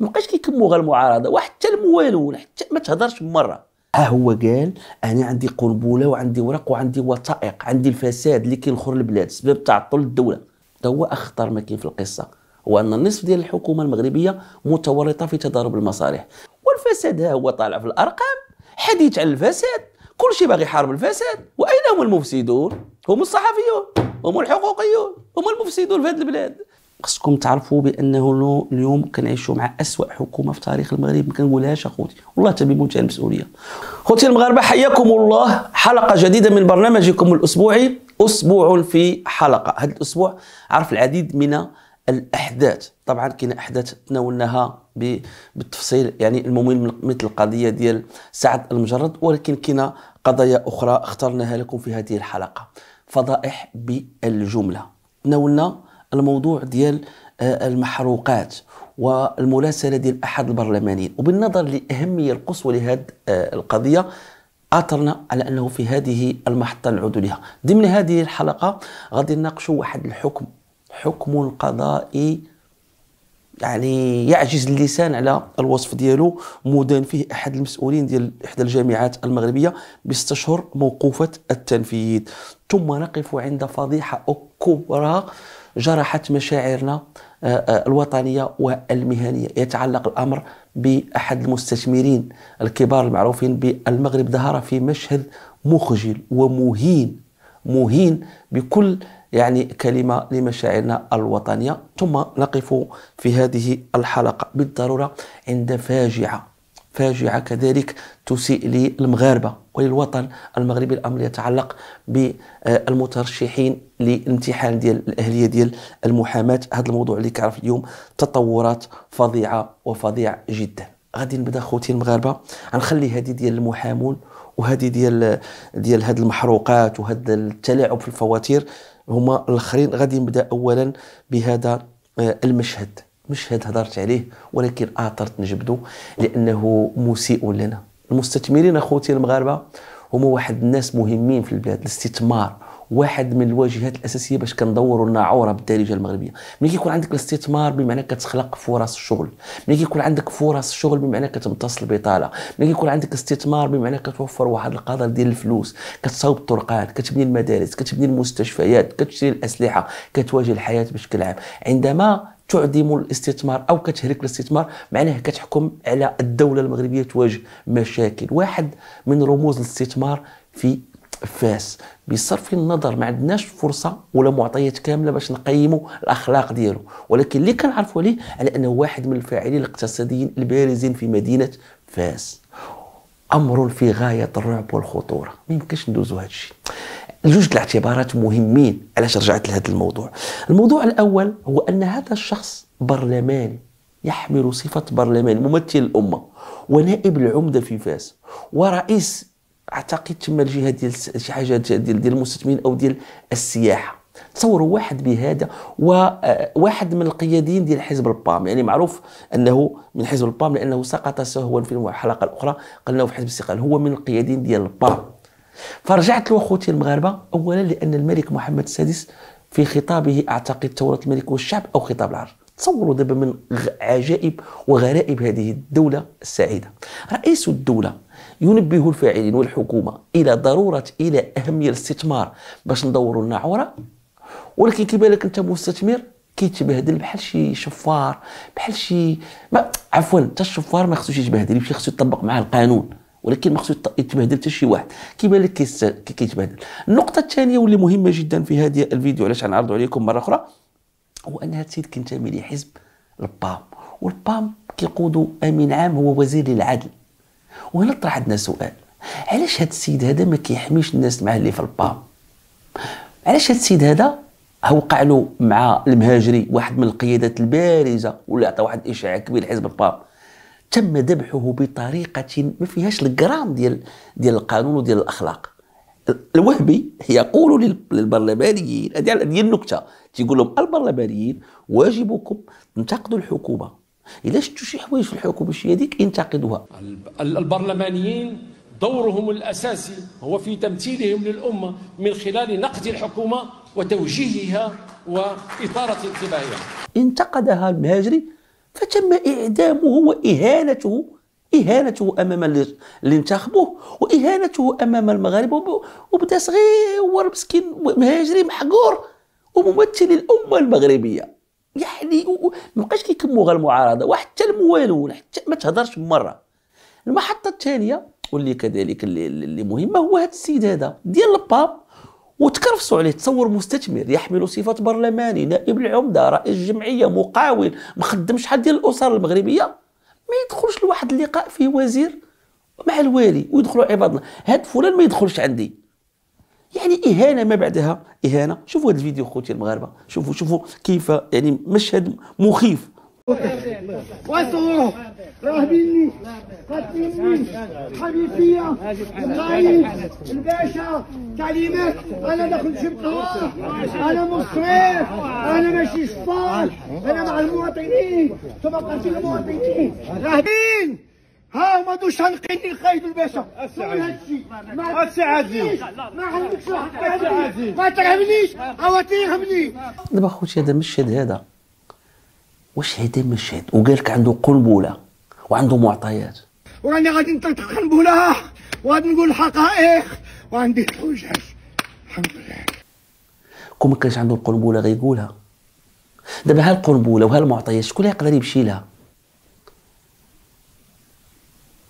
مابقاش كيكموا غير المعارضه وحتى الموالون حتى ما تهضرش مره ها اه هو قال انا عندي قنبله وعندي ورق وعندي وثائق عندي الفساد اللي كينخر البلاد سبب تعطل الدوله هو اخطر ما كاين في القصه هو ان النصف ديال الحكومه المغربيه متورطه في تضارب المصالح والفساد ها هو طالع في الارقام حديث عن الفساد كل شيء باغي يحارب الفساد واين هم المفسدون هم الصحفيون هم الحقوقيون هم المفسدون في هذه البلاد خصكم تعرفوا بانه اليوم كنعيشوا مع اسوا حكومه في تاريخ المغرب ما كنقولهاش اخوتي والله تبي بمنتهى المسؤوليه خوتي المغاربه حياكم الله حلقه جديده من برنامجكم الاسبوعي اسبوع في حلقه هذا الاسبوع عرف العديد من الاحداث طبعا كاين احداث تناولناها بالتفصيل يعني المهم مثل القضيه ديال سعد المجرد ولكن كاين قضايا اخرى اخترناها لكم في هذه الحلقه فضائح بالجمله تناولنا الموضوع ديال آه، المحروقات والملاسلة ديال أحد البرلمانيين وبالنظر لأهمية القصوى لهذه آه، القضية اثرنا على انه في هذه المحطه نعود لها ضمن هذه الحلقه غادي نناقشوا واحد الحكم حكم قضائي يعني يعجز اللسان على الوصف ديالو مدان فيه احد المسؤولين ديال احدى الجامعات المغربيه بست اشهر موقوفه التنفيذ ثم نقف عند فضيحه كبرى جرحت مشاعرنا آه، آه، الوطنيه والمهنيه يتعلق الامر باحد المستثمرين الكبار المعروفين بالمغرب ظهر في مشهد مخجل ومهين مهين بكل يعني كلمه لمشاعرنا الوطنيه ثم نقف في هذه الحلقه بالضروره عند فاجعه فاجعة كذلك تسيء للمغاربة وللوطن المغربي الأمر يتعلق بالمترشحين للامتحان ديال الأهلية ديال المحاماة هذا الموضوع اللي كعرف اليوم تطورات فظيعة وفظيع جدا غادي نبدا خوتي المغاربه غنخلي هذه ديال المحامون وهذه ديال ديال هاد المحروقات وهذا التلاعب في الفواتير هما الاخرين غادي نبدا اولا بهذا المشهد مشهد هضرت عليه ولكن اثرت نجبدو لانه مسيء لنا المستثمرين اخوتي المغاربه هما واحد الناس مهمين في البلاد الاستثمار واحد من الواجهات الاساسيه باش كندوروا لنا عوره بالدارجه المغربيه ملي كيكون عندك الاستثمار بمعنى كتخلق فرص الشغل ملي كيكون عندك فرص الشغل بمعنى كتمتص البطاله ملي كيكون عندك استثمار بمعنى كتوفر واحد القدر ديال الفلوس كتصاوب الطرقات كتبني المدارس كتبني المستشفيات كتشري الاسلحه كتواجه الحياه بشكل عام عندما تعدم الاستثمار او كتهلك الاستثمار معناه كتحكم على الدوله المغربيه تواجه مشاكل واحد من رموز الاستثمار في فاس بصرف النظر ما عندناش فرصه ولا معطيات كامله باش نقيموا الاخلاق ديالو ولكن اللي كنعرفوا عليه على انه واحد من الفاعلين الاقتصاديين البارزين في مدينه فاس امر في غايه الرعب والخطوره ما يمكنش ندوزو هذا الشيء جوج الاعتبارات مهمين علاش رجعت لهذا الموضوع الموضوع الأول هو أن هذا الشخص برلماني يحمل صفة برلمان ممثل الأمة ونائب العمدة في فاس ورئيس أعتقد تم الجهة ديال شي حاجة ديال ديال المستثمرين أو ديال السياحة تصوروا واحد بهذا وواحد من القياديين ديال حزب البام يعني معروف انه من حزب البام لانه سقط سهوا في الحلقه الاخرى قلناه في حزب الاستقلال هو من القياديين ديال البام فرجعت له المغاربه اولا لان الملك محمد السادس في خطابه اعتقد ثوره الملك والشعب او خطاب العرش تصوروا دابا من عجائب وغرائب هذه الدوله السعيده رئيس الدوله ينبه الفاعلين والحكومه الى ضروره الى اهميه الاستثمار باش ندوروا لنا عوره ولكن كي بالك انت مستثمر كيتبهدل بحال شي شفار بحال شي ما عفوا حتى الشفار ما خصوش يتبهدل يمشي خصو يطبق معاه القانون ولكن ما خصو يتبهدل حتى شي واحد كيبان لك كيتبهدل النقطه الثانيه واللي مهمه جدا في هذا الفيديو علاش غنعرضو عليكم مره اخرى هو ان هذا السيد كينتمي لحزب البام والبام كيقودو امين عام هو وزير للعدل وهنا طرح عندنا سؤال علاش هذا السيد هذا ما كيحميش الناس معاه اللي في البام علاش هذا السيد هذا وقع له مع المهاجري واحد من القيادات البارزه ولا عطى واحد الاشاعه كبير لحزب البام تم ذبحه بطريقه ما فيهاش الجرام ديال ديال القانون وديال الاخلاق الوهبي يقول للبرلمانيين هذه النكته تيقول لهم البرلمانيين واجبكم تنتقدوا الحكومه الا شفتوا شي حوايج في الحكومه شي هذيك انتقدوها البرلمانيين دورهم الاساسي هو في تمثيلهم للامه من خلال نقد الحكومه وتوجيهها واثاره انتباهها انتقدها المهاجري فتم إعدامه وإهانته إهانته أمام اللي انتخبوه وإهانته أمام المغاربة وبدا صغير مسكين مهاجري محقور وممثل الأمة المغربية يعني مابقاش كيكموها المعارضة وحتى الموالون حتى ما تهضرش مرة المحطة الثانية واللي كذلك اللي, اللي مهمة هو هذا السيد هذا ديال الباب وتكرفصوا عليه تصور مستثمر يحمل صفة برلماني نائب العمدة رئيس جمعية مقاول مخدم شحال ديال الأسر المغربية ما يدخلش لواحد اللقاء فيه وزير مع الوالي ويدخلوا عباد الله هاد فلان ما يدخلش عندي يعني إهانة ما بعدها إهانة شوفوا هذا الفيديو خوتي المغاربة شوفوا شوفوا كيف يعني مشهد مخيف وصوره راهبيني قاتليني حبيبية الرئيس الباشا تعليمات انا داخل جبت انا مصرف انا ماشي شفار انا مع المواطنين ثم قاتل المواطنين راهبين ها هما دوش هنقيني الخايد الباشا شغل هادشي ما تساعدنيش ما عندكش واحد ما ترهبنيش او ترهبني دابا خوتي هذا مش هذا واش هذا مش هذا وقالك عنده قنبله وعنده معطيات وراني غادي نطلق قنبله وغادي نقول الحقائق وعندي الحجج الحمد لله كون ما كانش عنده القنبله غيقولها دابا هالقنبله وهالمعطيات شكون اللي يقدر يمشي لها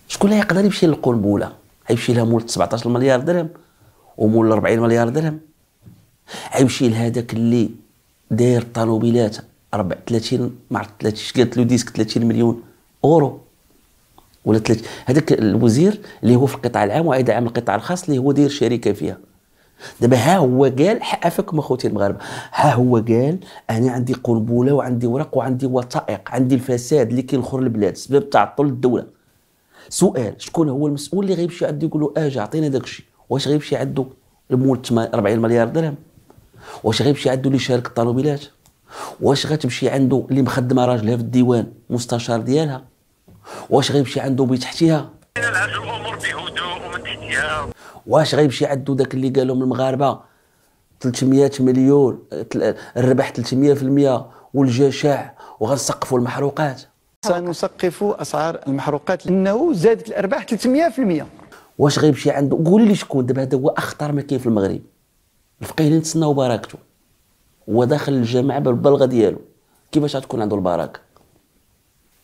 شكون اللي يقدر يمشي للقنبله غيمشي لها مول 17 مليار درهم ومول 40 مليار درهم غيمشي لهذاك اللي داير الطنوبيلات ربع 30 ما عرفت 30 قالت له ديسك 30 مليون اورو ولا ثلاث هذاك الوزير اللي هو في القطاع العام وعيد عام القطاع الخاص اللي هو داير شركه فيها دابا ها هو قال حقفكم اخوتي المغاربه ها هو قال انا عندي قنبله وعندي ورق وعندي وثائق عندي الفساد اللي كينخر البلاد سبب تعطل الدوله سؤال شكون هو المسؤول اللي غيمشي عنده يقول له آه، اجي عطينا داك الشيء واش غيمشي عنده المول 40 مليار درهم واش غيمشي عنده اللي شارك الطالوبيلات واش غتمشي عنده اللي مخدمه راجلها في الديوان مستشار ديالها واش غيمشي عنده بتحتها الامور بهدوء ومن واش غيمشي عنده داك اللي قالوا من المغاربه 300 مليون الربح 300% والجشع وغنسقفوا المحروقات سنسقف اسعار المحروقات لانه زادت الارباح 300% واش غيمشي عنده قولي لي شكون دابا هذا هو اخطر ما كاين في المغرب الفقيه اللي نتسناو بركته وداخل الجامعه بالبلغه ديالو كيفاش غتكون عنده البركه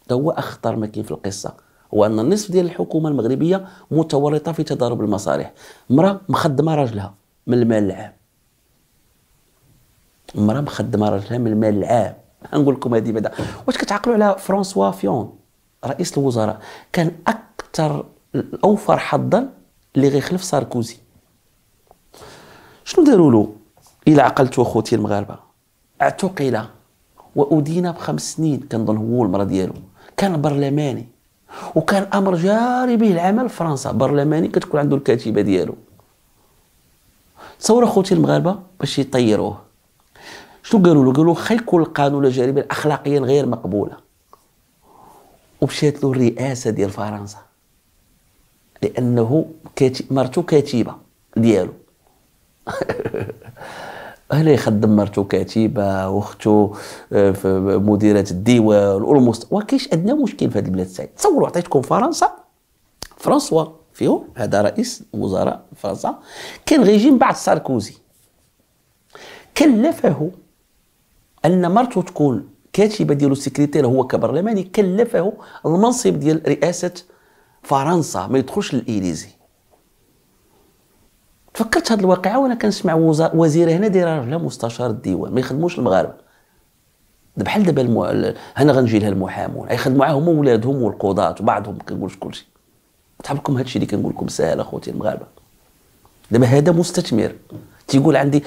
ده هو اخطر ما كاين في القصه هو ان النصف ديال الحكومه المغربيه متورطه في تضارب المصالح مراه مخدمه راجلها من المال العام مراه مخدمه راجلها من المال العام نقول لكم هذه بعدا واش كتعقلوا على فرانسوا فيون رئيس الوزراء كان اكثر الاوفر حظا اللي غيخلف ساركوزي شنو داروا له الى عقلت خوتي المغاربه اعتقل وادين بخمس سنين كنظن هو المره ديالو كان برلماني وكان امر جاري به العمل في فرنسا برلماني كتكون عنده الكاتبه ديالو تصور خوتي المغاربه باش يطيروه شنو قالوا له قالوا خا يكون القانون الجريمه الاخلاقيه غير مقبوله ومشات له الرئاسه ديال فرنسا لانه كاتب مرته كاتبه ديالو هنا يخدم مرته كاتبه واخته آه، مديره الديوان اولموست وكاينش ادنى مشكل في هذه البلاد تاعي تصوروا عطيتكم فرنسا فرانسوا فيهم هذا رئيس وزراء فرنسا كان ريجيم بعد ساركوزي كلفه ان مرته تكون كاتبه ديالو السكرتير هو كبرلماني كلفه المنصب ديال رئاسه فرنسا ما يدخلش للاليزي تفكرت هذه الواقعه وانا كنسمع وزير هنا داير رجلها مستشار الديوان ما يخدموش المغاربه بحال دابا المو... هنا غنجي لها المحامون يخدموا معاهم ولادهم والقضاة وبعضهم ما كنقولش كلشي تحب لكم هادشي اللي كنقول لكم سهل اخوتي المغاربه دابا هذا مستثمر تيقول عندي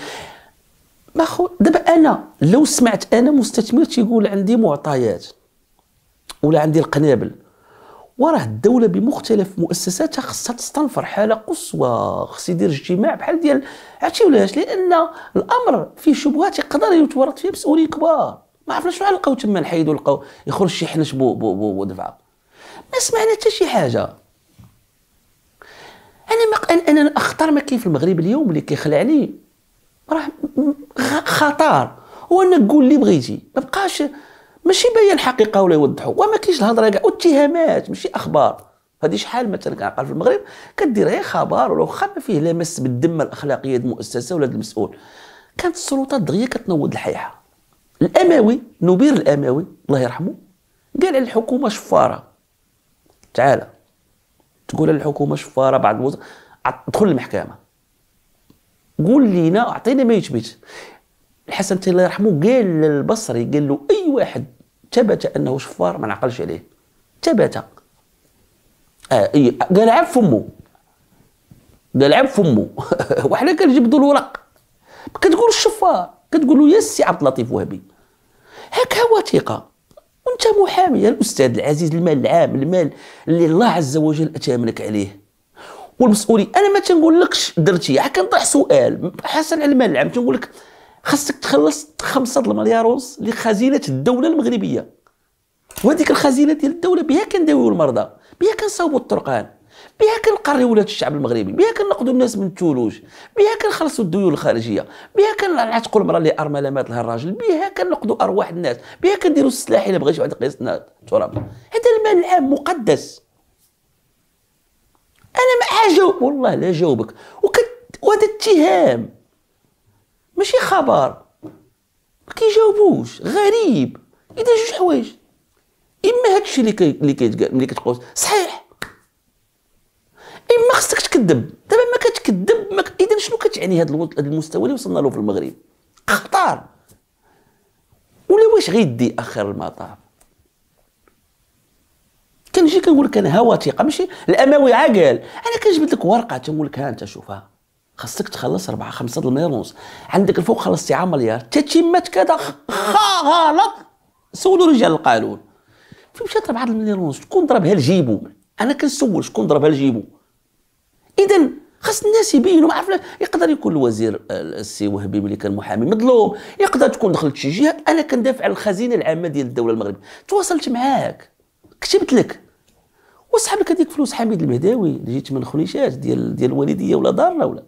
ما خو دابا انا لو سمعت انا مستثمر تيقول عندي معطيات ولا عندي القنابل وراه الدولة بمختلف مؤسساتها خصها تستنفر حالة قصوى خص يدير اجتماع بحال ديال عرفتي ولاش لأن الأمر فيه شبهات يقدر يتورط فيه مسؤولين كبار ما عرفنا شنو لقاو تما نحيدو لقاو يخرج شي حنش بو بو بو, بو دفعة ما سمعنا حتى شي حاجة أنا ما أنا أخطر ما كاين في المغرب اليوم اللي كيخلعني راه خطر هو أنك قول اللي بغيتي ما بقاش ماشي باين الحقيقه ولا يوضحوا وما كاينش الهضره كاع واتهامات ماشي اخبار هذه شحال مثلا كنعقل في المغرب كدير غير خبر ولو خا ما فيه لا مس بالذمه الاخلاقيه ديال المؤسسه ولا المسؤول كانت السلطات دغيا كتنوض الحيحه الاموي نبير الاموي الله يرحمه قال على الحكومه شفاره تعالى تقول على الحكومه شفاره بعد الموز ادخل المحكمه قول لينا اعطينا ما يثبت الحسن الله يرحمه قال للبصري قال له اي واحد ثبت انه شفار ما نعقلش عليه ثبت آه قال عب فمو قال عب فمو وحنا كنجبدوا الورق كتقول الشفار كتقول له يا سي عبد اللطيف وهبي هكا وثيقه وانت محامي يا الاستاذ العزيز المال العام المال اللي الله عز وجل اتامنك عليه والمسؤولي انا ما تنقولكش درتي كنطرح سؤال حسن على المال العام تنقول لك خاصك تخلص د المليار ونص لخزينه الدوله المغربيه وهذيك الخزينه ديال الدوله بها كنداويو المرضى بها كنصاوبو الطرقان بها كنقريو ولاد الشعب المغربي بها كنقضوا الناس من الثلوج بها كنخلصوا الديون الخارجيه بها كنعتقوا المراه اللي ارمله مات لها الراجل بها كنقضوا ارواح الناس بها كنديروا السلاح الا بغيتي شي واحد يقيس التراب هذا المال العام مقدس انا ما جاوب والله لا جاوبك وكت... وهذا اتهام ماشي خبر ما كيجاوبوش غريب اذا جوج حوايج اما هادشي اللي كي اللي كيتقال ملي كتقول صحيح اما خصك تكذب دابا ما كتكذب ما اذا شنو كتعني هاد المستوى اللي وصلنا له في المغرب خطر ولا واش غيدي اخر المطاف كنجي كنقول لك انا هواتيقه ماشي الاموي عاقل انا كنجبد لك ورقه تنقول لك ها انت شوفها خاصك تخلص 4 5 المليار ونص عندك الفوق خلصتي عام مليار تتمة كذا غلط سولوا رجال القانون فين مشات 4 المليار ونص شكون ضربها لجيبو انا كنسول شكون ضربها لجيبو اذا خاص الناس يبينوا ما عرفنا يقدر يكون الوزير آه، السي وهبي ملي كان محامي مظلوم يقدر تكون دخلت شي جهه انا كندافع على الخزينه العامه ديال الدوله المغربيه تواصلت معاك كتبت لك وسحب لك هذيك فلوس حميد المهداوي اللي جيت من خنيشات ديال ديال الوالديه ولا ضاره ولا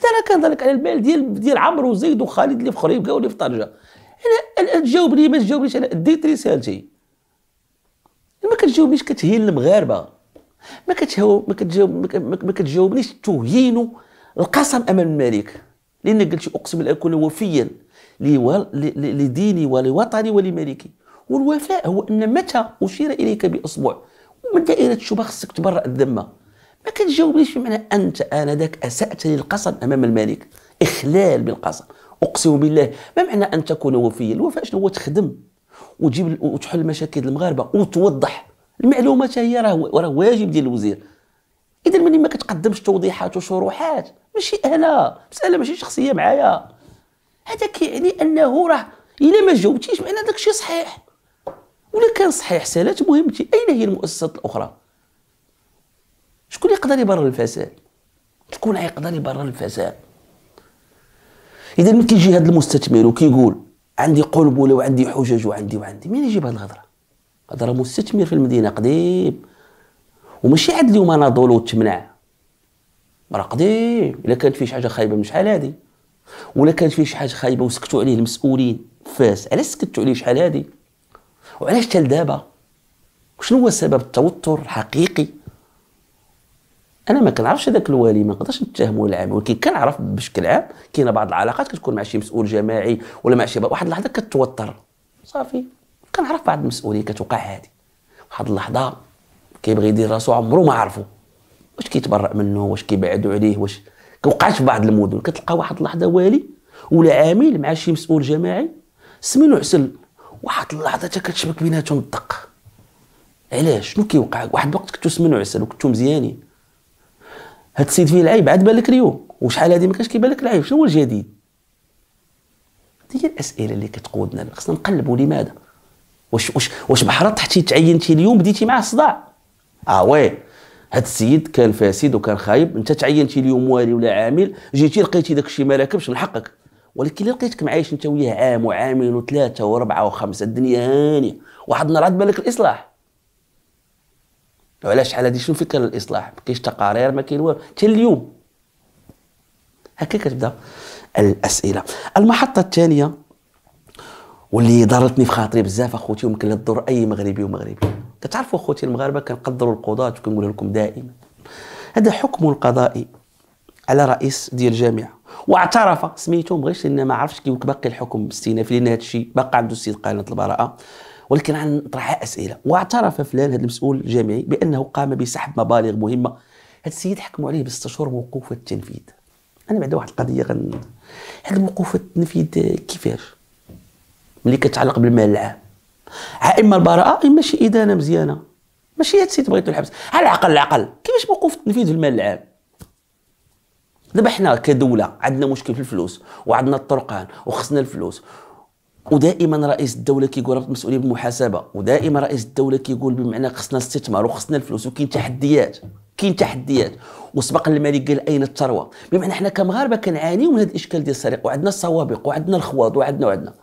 حتى انا كنهضر لك على المال ديال ديال عمرو وزيد وخالد اللي في خريبكه واللي في طنجه انا تجاوبني ما تجاوبنيش انا ديت رسالتي ما كتجاوبنيش كتهين المغاربه ما كتجاوب ما كتجاوب ما كتجاوبنيش تهينوا القسم امام الملك لانك قلت اقسم ان اكون وفيا لديني ولوطني ولملكي والوفاء هو ان متى اشير اليك باصبع من دائره الشبه خصك تبرأ الذمه ما كتجاوبنيش بمعنى انت انذاك اسات للقسم امام الملك اخلال بالقسم اقسم بالله ما معنى ان تكون وفيا الوفاء شنو هو تخدم وتجيب وتحل مشاكل المغاربه وتوضح المعلومات هي راه راه واجب ديال الوزير اذا ملي ما كتقدمش توضيحات وشروحات ماشي انا مساله ماشي شخصيه معايا هذا كيعني انه راه الا ما جاوبتيش معنى داك الشيء صحيح ولا كان صحيح سالات مهمتي اين هي المؤسسات الاخرى شكون يقدر يبرر الفساد شكون يقدر يبرر الفساد اذا من كيجي هذا المستثمر وكيقول عندي قنبله وعندي حجج وعندي وعندي مين يجيب هذه الهضره هذا راه مستثمر في المدينه قديم وماشي عاد اليوم انا ضول وتمنع راه قديم الا كانت فيه شي حاجه خايبه من شحال هادي ولا كانت فيه شي حاجه خايبه وسكتوا عليه المسؤولين فاس علاش سكتوا عليه شحال هادي وعلاش حتى لدابا وشنو هو سبب التوتر الحقيقي انا ما كنعرفش هذاك الوالي ما نقدرش نتهمه العام ولكن كنعرف بشكل عام كاينه بعض العلاقات كتكون مع شي مسؤول جماعي ولا مع شي واحد اللحظه كتوتر صافي كنعرف بعض المسؤوليه كتوقع عادي واحد اللحظه كيبغي يدير راسو عمرو ما عرفو واش كيتبرأ منه واش كيبعدوا عليه واش كوقعت في بعض المدن كتلقى واحد اللحظه والي ولا عامل مع شي مسؤول جماعي سمينو عسل واحد اللحظه حتى كتشبك بيناتهم الدق علاش شنو كيوقع واحد الوقت كنتو سمينو عسل وكنتو مزيانين هاد السيد فيه العيب عاد بالك اليوم وشحال هادي ما كانش كيبان لك العيب شنو هو الجديد هادي هي الاسئله اللي كتقودنا خصنا نقلبوا لماذا واش واش واش بحر طحتي تعينتي اليوم بديتي معاه الصداع اه وي هاد السيد كان فاسد وكان خايب انت تعينتي اليوم والي ولا عامل جيتي لقيتي داك الشيء ما راكبش من حقك ولكن اللي لقيتك معايش انت وياه عام وعامين وثلاثه واربعه وخمسه الدنيا هانيه واحد النهار عاد بالك الاصلاح وعلى شحال هادي شنو فكره الاصلاح ما كاينش تقارير ما كاين والو حتى اليوم هكا كتبدا الاسئله المحطه الثانيه واللي ضرتني في خاطري بزاف اخوتي ويمكن لها تضر اي مغربي ومغربي كتعرفوا اخوتي المغاربه كنقدروا القضاة وكنقول لكم دائما هذا حكم القضائي على رئيس ديال الجامعه واعترف سميتو مغيش لان ما عرفش كيف باقي الحكم باستئناف لان هذا الشيء باقي عنده استثقالات البراءه ولكن نطرح اسئله واعترف فلان هذا المسؤول الجامعي بانه قام بسحب مبالغ مهمه هذا السيد حكموا عليه بست شهور موقوف التنفيذ انا بعد واحد القضيه غن هذا الموقوف التنفيذ كيفاش ملي كتعلق بالمال العام اما البراءه اما شي ادانه مزيانه ماشي هذا السيد بغيتو الحبس على العقل العقل كيفاش موقوف التنفيذ في المال العام دابا حنا كدوله عندنا مشكل في الفلوس وعندنا الطرقان وخصنا الفلوس ودائما رئيس الدوله كيقول ربط المسؤوليه بالمحاسبه ودائما رئيس الدوله كيقول بمعنى خصنا الاستثمار وخصنا الفلوس وكاين تحديات كاين تحديات وسبق الملك قال اين الثروه بمعنى حنا كمغاربه كنعانيو من هذا الاشكال ديال السرقه وعندنا السوابق وعندنا الخواض وعندنا وعندنا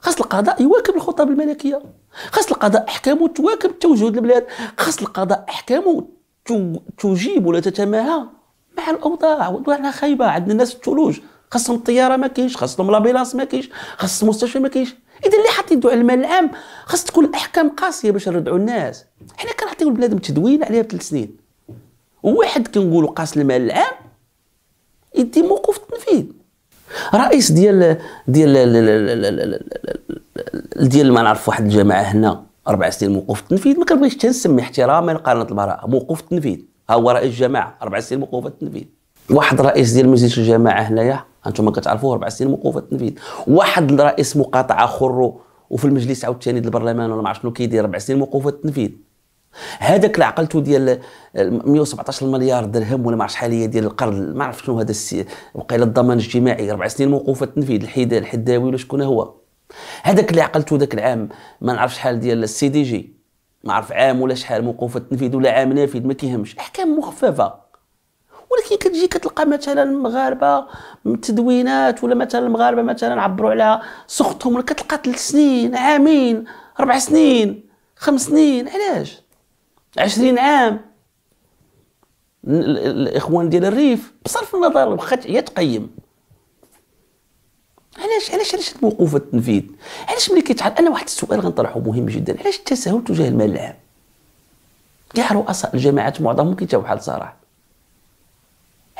خاص القضاء يواكب الخطب الملكيه خاص القضاء احكامه تواكب توجه البلاد خاص القضاء احكامه تجيب ولا تتماهى مع الاوضاع وضعنا خايبه عندنا الناس الثلوج خاصهم الطياره ما كاينش خاصهم لابيلاس ما كاينش خاص المستشفى ما كاينش اذا اللي حاطين يدوا على المال العام خاص تكون الاحكام قاسيه باش نردعوا الناس حنا كنعطيو البلاد تدوين عليها بثلاث سنين وواحد كنقولوا قاس المال العام يدي موقف التنفيذ رئيس ديال ديال ديال ما نعرف واحد الجماعه هنا اربع سنين موقف التنفيذ ما كنبغيش تنسمي احتراما لقانون البراءه موقف التنفيذ ها هو رئيس جماعه اربع سنين موقف التنفيذ واحد رئيس ديال مجلس الجماعه هنايا انتم كتعرفوه اربع سنين موقوف التنفيذ واحد رئيس مقاطعه اخر وفي المجلس عاوتاني ديال البرلمان ولا ما عرفت شنو كيدير اربع سنين موقوف التنفيذ هذاك اللي عقلته ديال 117 مليار درهم ولا ما عرفت شحال هي ديال القرض ما عرفت شنو هذا السي وقيل الضمان الاجتماعي اربع سنين موقوف التنفيذ الحيد الحداوي ولا شكون هو هذاك اللي عقلته ذاك العام ما نعرفش شحال ديال السي دي جي ما عرف عام ولا شحال موقوف التنفيذ ولا عام نافذ ما كيهمش احكام مخففه كي كتجي كتلقى مثلا المغاربه تدوينات ولا مثلا المغاربه مثلا عبروا على سخطهم كتلقى ثلاث سنين عامين ربع سنين خمس سنين علاش عشرين عام الاخوان ديال الريف بصرف النظر واخا هي تقيم علاش علاش علاش الموقوف التنفيذ علاش ملي كيتعرض انا واحد السؤال غنطرحه مهم جدا علاش التساهل تجاه المال العام كاع رؤساء الجماعات معظمهم كيتجاوب بحال الصراحه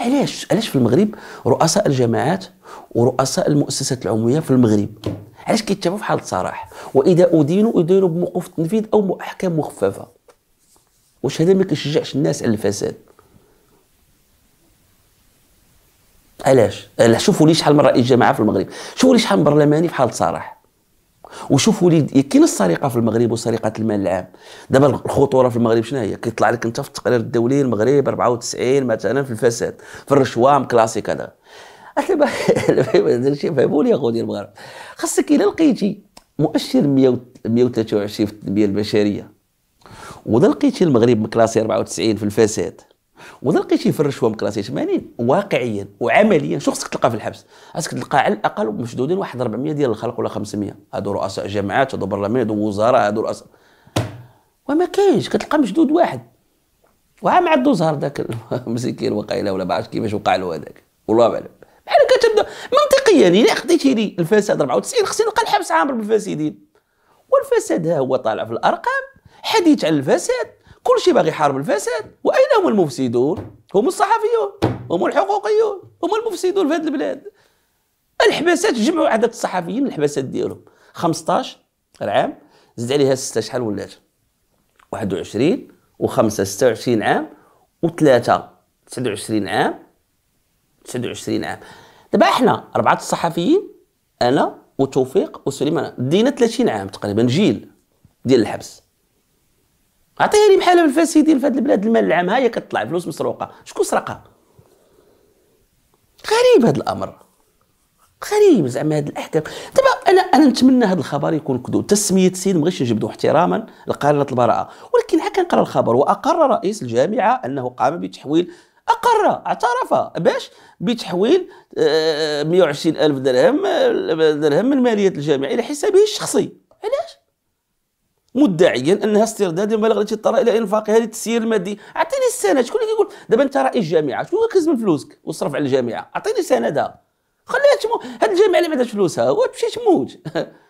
علاش علاش في المغرب رؤساء الجماعات ورؤساء المؤسسات العموميه في المغرب علاش كيتشافوا في حاله صراح واذا ادينوا ادينوا بموقف تنفيذ او باحكام مخففه واش هذا ما كيشجعش الناس على الفساد علاش شوفوا لي شحال من رئيس جماعه في المغرب شوفوا لي شحال من برلماني في حاله صراح وشوفوا لي كاين السرقه في المغرب وسرقه المال العام دابا الخطوره في المغرب شنو هي كيطلع لك انت في التقرير الدولي المغرب 94 مثلا في الفساد في الرشوه كلاسيك هذا داكشي فهموا لي اخو ديال المغرب خاصك الى لقيتي مؤشر 123 في التنميه البشريه ولا لقيتي المغرب مكلاسي 94 في الفساد ولا لقيتي يفرش الرشوة من 80 واقعيا وعمليا شو خصك تلقى في الحبس خصك تلقى على الاقل مشدودين واحد 400 ديال الخلق ولا 500 هادو رؤساء جامعات هادو برلمان هادو وزراء هادو رؤساء وما كاينش كتلقى مشدود واحد وعام عندو زهر ذاك المسكين وقيله ولا ما عرفتش كيفاش وقع له هذاك والله اعلم بحال كتبدا منطقيا الا خديتي لي الفساد 94 خصني نلقى الحبس عامر بالفاسدين والفساد ها هو طالع في الارقام حديث عن الفساد كل شيء باغي يحارب الفساد واين هم المفسدون هم الصحفيون هم الحقوقيون هم المفسدون في هذه البلاد الحباسات جمعوا عدد الصحفيين الحباسات ديالهم 15 العام زد عليها 6 شحال ولات 21 و5 26 عام و3 29 عام 29 عام دابا احنا اربعه الصحفيين انا وتوفيق وسليمان دينا 30 عام تقريبا جيل ديال الحبس عطيها لي بحال الفاسدين في هذه البلاد المال العام هاهي كتطلع فلوس مسروقه شكون سرقها غريب هذا الامر غريب زعما هاد الاحكام دابا انا انا نتمنى هاد الخبر يكون كذوب تسميه السيد مابغيش نجبدو احتراما لقرارات البراءه ولكن حكى نقرا الخبر واقر رئيس الجامعه انه قام بتحويل اقر اعترف باش بتحويل 120 آه، الف درهم آه، درهم من ماليه الجامعه الى حسابه الشخصي مدعيا انها استرداد مبالغ التي اضطر الى انفاقها للتسيير المادي اعطيني السند شكون اللي كيقول دابا انت رئيس جامعه شكون كيهز من فلوسك وصرف على الجامعه اعطيني سندها خليها تموت هاد الجامعه اللي ما عندهاش فلوسها وتمشي تموت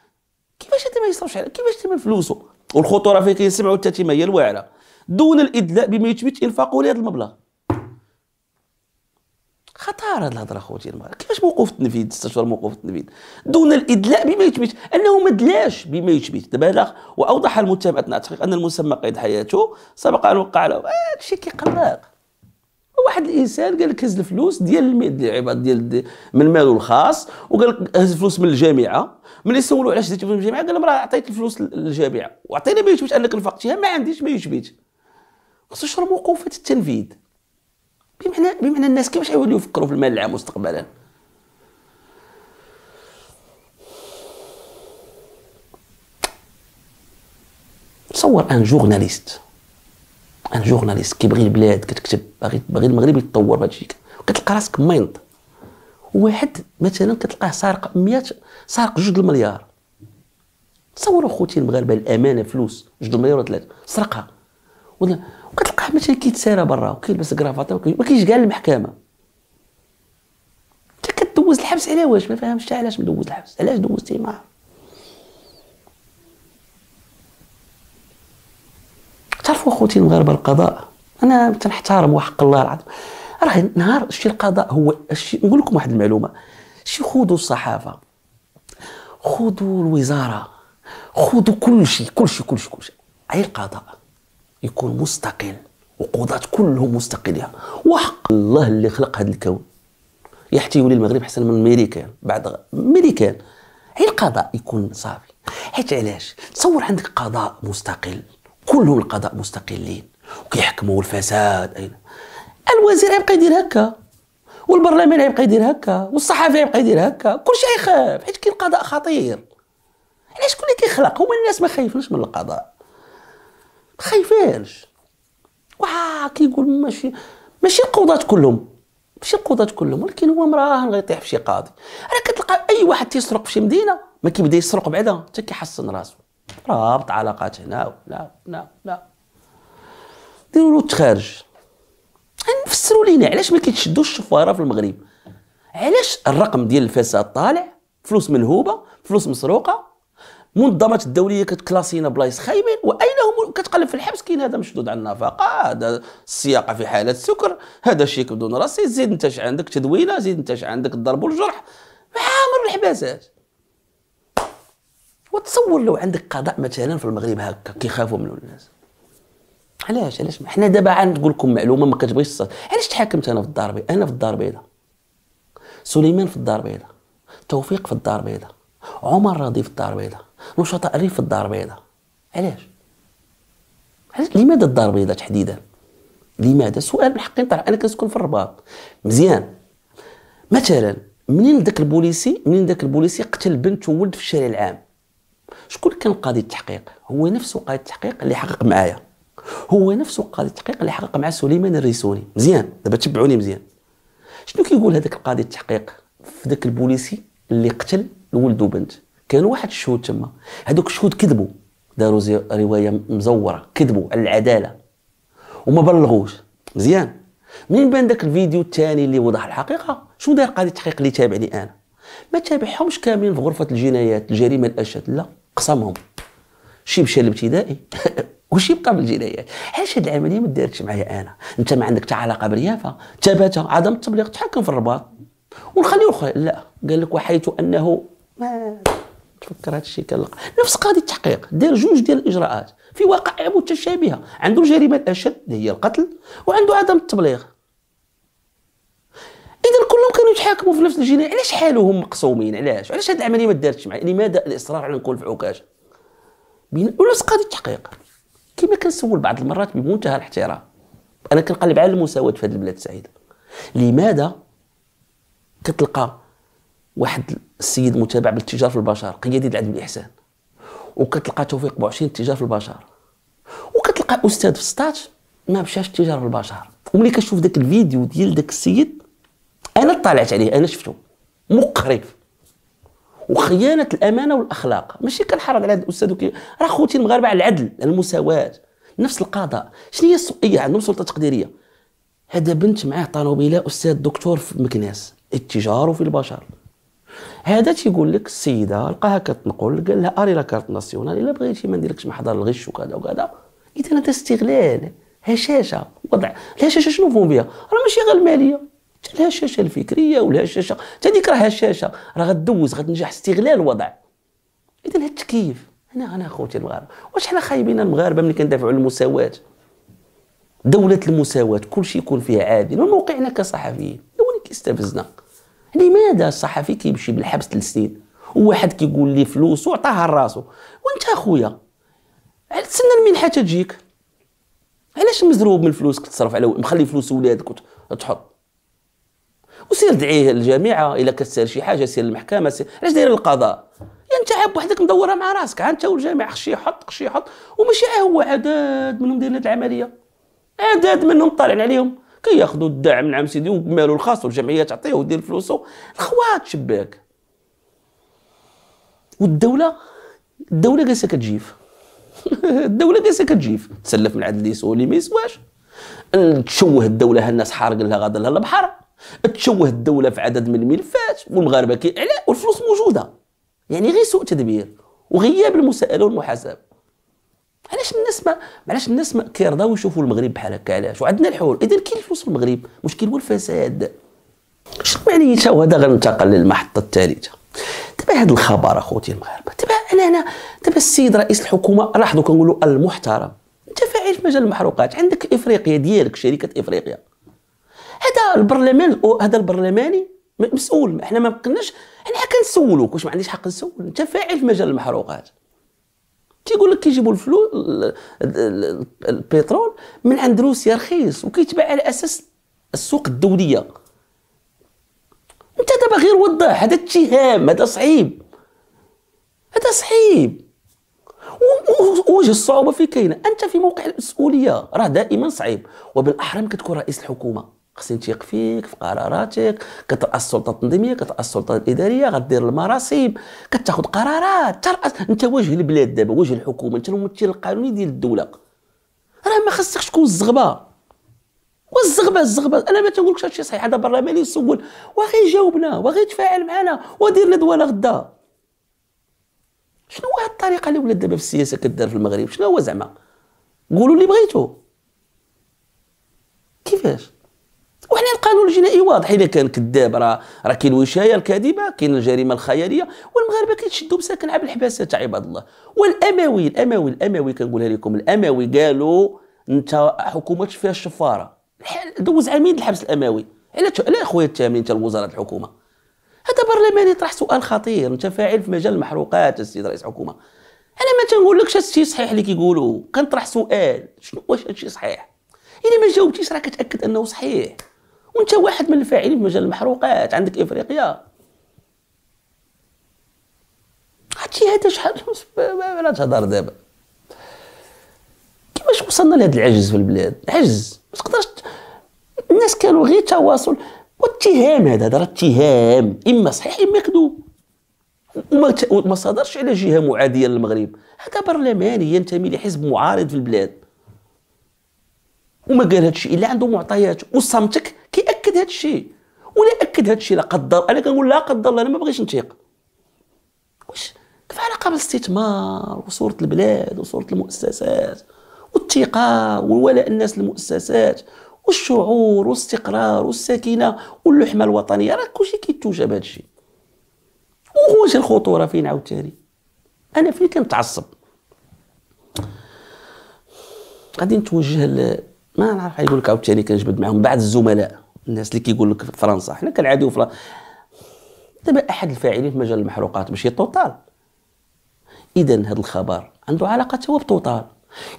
كيفاش انت ما يصرفش على كيفاش تما فلوسه والخطوره فيه كيسمعوا التتيمه هي الواعره دون الادلاء بما يثبت انفاقه لهذا المبلغ خطار هذه الهضره خوتي كيفاش موقوف التنفيذ ست اشهر موقوف التنفيذ دون الادلاء بما يثبت انه ما دلاش بما يثبت تبالغ واوضح المتهم اثناء التحقيق ان المسمى قيد حياته سبق ان وقع له الشيء كيقلق واحد الانسان قال لك هز الفلوس ديال العباد ديال من ماله الخاص وقال لك هز الفلوس من الجامعه ملي سولوا علاش ديتي فلوس من الجامعه قال لهم راه عطيت الفلوس للجامعه وعطيني ما يثبت انك نفقتيها ما عنديش ما يثبت خصو يشرب موقوفات التنفيذ بمعنى بمعنى الناس كيفاش غيوليو يفكروا في المال العام مستقبلا تصور ان جورناليست ان جورناليست كيبغي البلاد كتكتب باغي باغي المغرب يتطور بهذا الشيء كتلقى راسك ماينط واحد مثلا كتلقاه سارق 100 سارق جوج المليار تصوروا خوتي المغاربه الامانه فلوس جوج المليار ولا ثلاثه سرقها ولا الحق مثلا كيتسارى برا وكيلبس كرافطه ما كاينش كاع المحكمه انت كدوز الحبس على واش ما فاهمش حتى علاش مدوز الحبس علاش دوزتي معاه تعرفوا اخوتي المغاربه القضاء انا تنحترم وحق الله العظيم راه نهار شتي القضاء هو الشي نقول لكم واحد المعلومه شي خذوا الصحافه خذوا الوزاره خذوا كل شيء كل شيء كل شيء كل شيء اي القضاء يكون مستقل وقضاة كلهم مستقلها وحق الله اللي خلق هذا الكون يحتي يولي المغرب احسن من الميريكان بعد الميريكان هي القضاء يكون صافي حيت علاش تصور عندك قضاء مستقل كلهم القضاء مستقلين وكيحكموا الفساد اين الوزير يبقى يدير هكا والبرلمان يبقى يدير هكا والصحافي يبقى يدير هكا كلشي يخاف حيت كاين قضاء خطير علاش كل اللي كيخلق هما الناس ما خايفينش من القضاء ما خايفينش واه كيقول ماشي ماشي القضاة كلهم ماشي القضاة كلهم ولكن هو مراه غيطيح في شي قاضي راه كتلقى اي واحد تيسرق في شي مدينه ما كيبدا يسرق بعدا حتى كيحسن راسو رابط علاقات هنا لا هنا لا ديروا له التخارج نفسروا يعني لينا علاش ما كيتشدوش الشفاره في المغرب علاش الرقم ديال الفساد طالع فلوس منهوبه فلوس مسروقه منظمات الدوليه كتكلاسينا بلايص خايبين واين هم كتقلب في الحبس كاين هذا مشدود على النفقه آه، هذا السياقه في حاله سكر هذا شيك بدون رصيد زيد انت عندك تدوينه زيد انت عندك الضرب والجرح عامر الحباسات وتصور لو عندك قضاء مثلا في المغرب هكا كيخافوا منه الناس علاش علاش حنا دابا عاد نقول لكم معلومه ما كتبغيش علاش تحاكمت انا في الدار البيضاء انا في الدار البيضاء سليمان في الدار البيضاء توفيق في الدار البيضاء عمر راضي في الدار البيضاء نشطاء الريف الدار البيضاء علاش علاش لماذا الدار البيضاء تحديدا لماذا سؤال بالحق ينطرح انا كنسكن في الرباط مزيان مثلا منين ذاك البوليسي منين ذاك البوليسي قتل بنت وولد في الشارع العام شكون كان قاضي التحقيق هو نفسه قاضي التحقيق اللي حقق معايا هو نفسه قاضي التحقيق اللي حقق مع سليمان الريسوني مزيان دابا تبعوني مزيان شنو كيقول هذاك القاضي التحقيق في ذاك البوليسي اللي قتل ولد وبنت كان واحد الشهود تما هذوك الشهود كذبوا داروا روايه مزوره كذبوا على العداله وما بلغوش مزيان منين بان داك الفيديو الثاني اللي وضح الحقيقه شنو دار قاضي التحقيق اللي تابعني انا ما تابعهمش كاملين في غرفه الجنايات الجريمه الاشد لا قسمهم شي مشى الابتدائي وشي بقى بالجنايات علاش هاد العمليه ما دارتش معايا انا انت ما عندك حتى علاقه باليافه تباتا عدم التبليغ تحكم في الرباط ونخليه لا قال لك وحيث انه ما كتفكر هذا الشيء كنلقى نفس قاضي التحقيق دار جوج ديال الاجراءات في واقع متشابهه عنده الجريمه الاشد اللي هي القتل وعنده عدم التبليغ اذا كلهم كانوا يتحاكموا في نفس الجنايه علاش حالهم مقسومين علاش علاش هذه العمليه ما دارتش معايا لماذا يعني الاصرار على نكون في بين ونفس قاضي التحقيق كما كنسول بعض المرات بمنتهى الاحترام انا كنقلب على المساواه في هذه البلاد السعيده لماذا كتلقى واحد السيد متابع بالتجار في البشر قيادي العدل والاحسان وكتلقى توفيق بوعشين تجار في البشر وكتلقى استاذ في السطات ما مشاش التجار في البشر وملي كنشوف ذاك الفيديو ديال ذاك السيد انا طالعت عليه انا شفته مقرف وخيانه الامانه والاخلاق ماشي كنحرض على هذا الاستاذ وكي راه خوتي المغاربه على العدل على المساواه نفس القضاء شنو هي السؤيه عندهم سلطه تقديريه هذا بنت معاه طنوبيله استاذ دكتور في مكناس التجار في البشر هذا تيقول لك السيده لقاها كتنقل قال لها اري لا كارت ناسيونال الا بغيتي ما نديرلكش محضر الغش وكذا وكذا اذا هذا استغلال هشاشه وضع الهشاشه شنو فهم بها راه ماشي غير الماليه حتى الهشاشه الفكريه والهشاشه حتى ديك راه هشاشه راه غدوز غتنجح استغلال الوضع اذا هذا التكييف انا انا اخوتي المغاربه واش حنا خايبين المغاربه ملي كندافعوا على المساواه دولة المساواة كل شيء يكون فيها عادل وموقعنا كصحفيين هو اللي كيستفزنا لماذا الصحفي كيمشي بالحبس ثلاث سنين وواحد كيقول لي فلوس وعطاها لراسو وانت اخويا تسنى المنحه تجيك علاش مزروب من فلوسك تصرف على مخلي فلوس ولادك تحط وسير دعيه للجامعه الا كتسال شي حاجه سير للمحكمه سير علاش داير القضاء يا انت عاب وحدك مدورها مع راسك عاد انت والجامعه خشي يحط خشي يحط وماشي هو عدد منهم دايرين هذه العمليه عدد منهم طالعين عليهم كي الدعم من عام سيدي وماله الخاص والجمعيه تعطيه ودير فلوسه الخوات شباك والدوله الدوله جالسه كتجيف الدوله جالسه كتجيف تسلف من عند ليسو اللي ما يسواش تشوه الدوله هالناس حارق لها غادا لها البحر تشوه الدوله في عدد من الملفات والمغاربه كي والفلوس موجوده يعني غير سوء تدبير وغياب المساءله والمحاسبه علاش الناس ما علاش الناس ما كيرضاو يشوفوا المغرب بحال هكا علاش وعندنا الحلول اذا كاين الفلوس في المغرب المشكل هو الفساد شنو يعني تا وهذا غننتقل للمحطه الثالثه دابا هذا الخبر اخوتي المغاربه دابا انا انا دابا السيد رئيس الحكومه لاحظوا كنقولوا المحترم انت فاعل في مجال المحروقات عندك افريقيا ديالك شركه افريقيا هذا البرلمان هذا البرلماني مسؤول احنا ما بقناش حنا كنسولوك واش ما عنديش حق نسول انت فاعل في مجال المحروقات تيقول لك كيجيبوا الفلوس البترول من عند روسيا رخيص وكيتباع على اساس السوق الدوليه انت دابا غير وضح هذا اتهام هذا صعيب هذا صعيب وجه الصعوبه في كاينه انت في موقع المسؤوليه راه دائما صعيب وبالاحرى كتكون رئيس الحكومه خصني نتيق فيك في قراراتك كتراس السلطه التنظيميه كتراس السلطه الاداريه غدير المراسيم كتاخذ قرارات ترأس انت وجه البلاد دابا وجه الحكومه انت الممثل القانوني ديال الدوله راه ما خصكش تكون الزغبه والزغبه الزغبه انا ما تنقولكش هادشي صحيح هذا برلماني يسول واخا جاوبنا واخا تفاعل معنا ودير لنا دواله غدا شنو هو هاد الطريقه اللي ولات دابا في السياسه كدار في المغرب شنو هو زعما قولوا اللي بغيتو كيفاش القانون الجنائي واضح اذا كان كذاب راه راه كاين الوشايه الكاذبه كاين الجريمه الخياليه والمغاربه كيتشدوا بساكن الحباسه تاع عباد الله والاموي الاموي الاموي كنقولها لكم الاموي قالوا انت حكومه فيها الشفاره دوز عامين الحبس الاموي على لا خويا التامين انت الوزراء الحكومه هذا برلمان يطرح سؤال خطير انت فاعل في مجال المحروقات السيد رئيس الحكومه انا ما تنقولكش هادشي صحيح اللي كيقولوا كنطرح سؤال شنو واش هادشي صحيح الا ما جاوبتيش راه كتاكد انه صحيح وانت واحد من الفاعلين في مجال المحروقات عندك افريقيا هادشي هذا شحال لا تهضر دابا كيفاش وصلنا لهذا العجز في البلاد عجز ما تقدرش الناس كانوا غير تواصل واتهام هذا هذا اتهام اما صحيح اما كذوب وما ما صدرش على جهه معاديه للمغرب هذا برلماني ينتمي لحزب معارض في البلاد وما قال هذا الشيء الا عنده معطيات وصمتك كياكد هذا الشيء ولا اكد هذا الشيء لا قدر انا كنقول لا قدر الله انا ما بغيتش نتيق واش كيف علاقه بالاستثمار وصوره البلاد وصوره المؤسسات والثقه وولاء الناس للمؤسسات والشعور والاستقرار والسكينه واللحمه الوطنيه راه كلشي كيتوجب بهذا الشيء واش الخطوره فين عاوتاني انا فين كنتعصب غادي نتوجه ما نعرف يقول لك عاوتاني كنجبد معاهم بعض الزملاء الناس اللي كيقول لك فرنسا حنا كنعاديو في دابا احد الفاعلين في مجال المحروقات ماشي توتال اذا هذا الخبر عنده علاقه هو بتوتال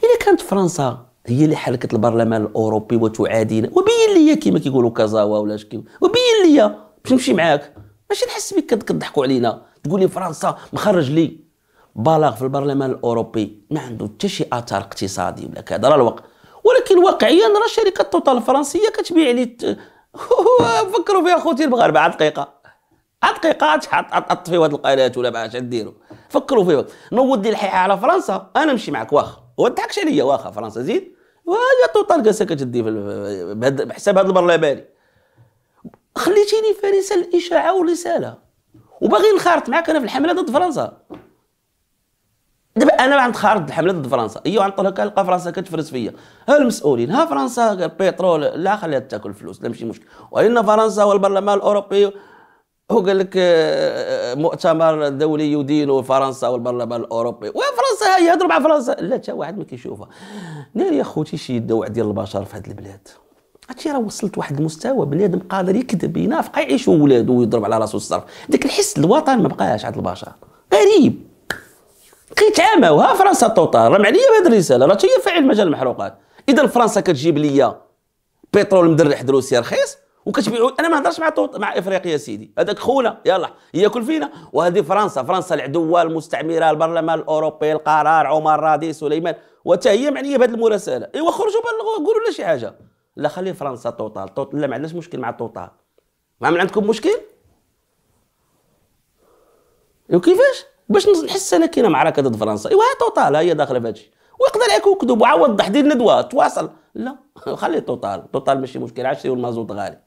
اذا كانت فرنسا هي اللي حركت البرلمان الاوروبي وتعادينا وبين ليا كما كيقولوا كازاوا ولا شكيم وبين ليا باش نمشي معاك ماشي نحس بك كضحكوا علينا تقول لي فرنسا مخرج لي بلاغ في البرلمان الاوروبي ما عنده حتى شي اثار اقتصادي ولا كذا راه الوقت ولكن واقعيا راه شركه توتال الفرنسيه كتبيع لي فكروا فيها خوتي المغاربه عاد دقيقه عاد دقيقه تطفيو هاد القناه ولا باش ديروا فكروا فيها نوض لي الحيحه على فرنسا انا نمشي معك واخا وضحكش عليا واخا فرنسا زيد وهي توتال كاسا كتدي بحساب هاد البرلماني خليتيني فرنسا الاشاعه والرساله وباغي نخارط معاك انا في الحمله ضد فرنسا دابا انا عند خارج الحمله ضد فرنسا ايوا عنطلها كنلقى فرنسا كتفرز فيا ها المسؤولين ها فرنسا البترول لا خليها تاكل الفلوس لا ماشي مشكل ولان فرنسا والبرلمان الاوروبي هو قال لك آه، آه، مؤتمر دولي يدين فرنسا والبرلمان الاوروبي وفرنسا هي يهضروا مع فرنسا لا حتى واحد ما كيشوفها ناري يا خوتي شي الدوع ديال البشر في هذه البلاد هادشي راه وصلت واحد المستوى بنادم قادر يكذب ينافق يعيشوا ولادو ويضرب على راسو الصرف داك الحس الوطن ما بقاش عند البشر غريب كي وها فرنسا توطال راه معليا بهذه الرساله راه هي فاعل مجال المحروقات اذا فرنسا كتجيب ليا بترول مدرح دروسي رخيص وكتبيعو انا ما نهضرش مع طوط مع افريقيا سيدي هذاك خونا يلا ياكل فينا وهذه فرنسا فرنسا العدوه المستعمره البرلمان الاوروبي القرار عمر راضي سليمان وتا هي معنيه بهذه المراسله ايوا خرجوا بلغوا قولوا لنا شي حاجه لا خلي فرنسا طوطال طوط لا ما عندناش مشكل مع طوطال ما عندكم مشكل وكيفاش باش نحس انا كاينه معركه ضد فرنسا ايوا توتال هي داخله في هادشي ويقدر يكون كذب وعاود تحضير ندوه تواصل لا خلي توتال توتال ماشي مشكل شريو المازوت غالي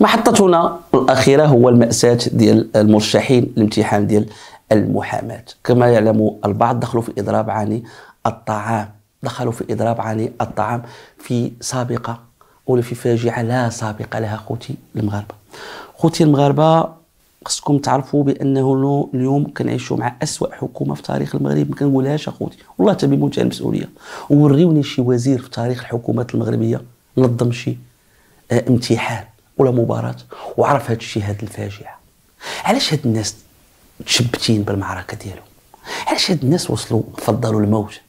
محطتنا الاخيره هو الماساه ديال المرشحين لامتحان ديال المحاماه كما يعلم البعض دخلوا في اضراب عن الطعام دخلوا في اضراب عن الطعام في سابقه ولا في فاجعه لا سابقه لها خوتي المغاربه خوتي المغاربه خصكم تعرفوا بانه اليوم كنعيشوا مع اسوا حكومه في تاريخ المغرب ما كنقولهاش اخوتي والله حتى بمنتهى المسؤوليه وريوني شي وزير في تاريخ الحكومات المغربيه نظم شي آه، امتحان ولا مباراه وعرف هذا الشيء هذه الفاجعه علاش هاد الناس تشبتين بالمعركه ديالهم علاش هاد الناس وصلوا فضلوا الموت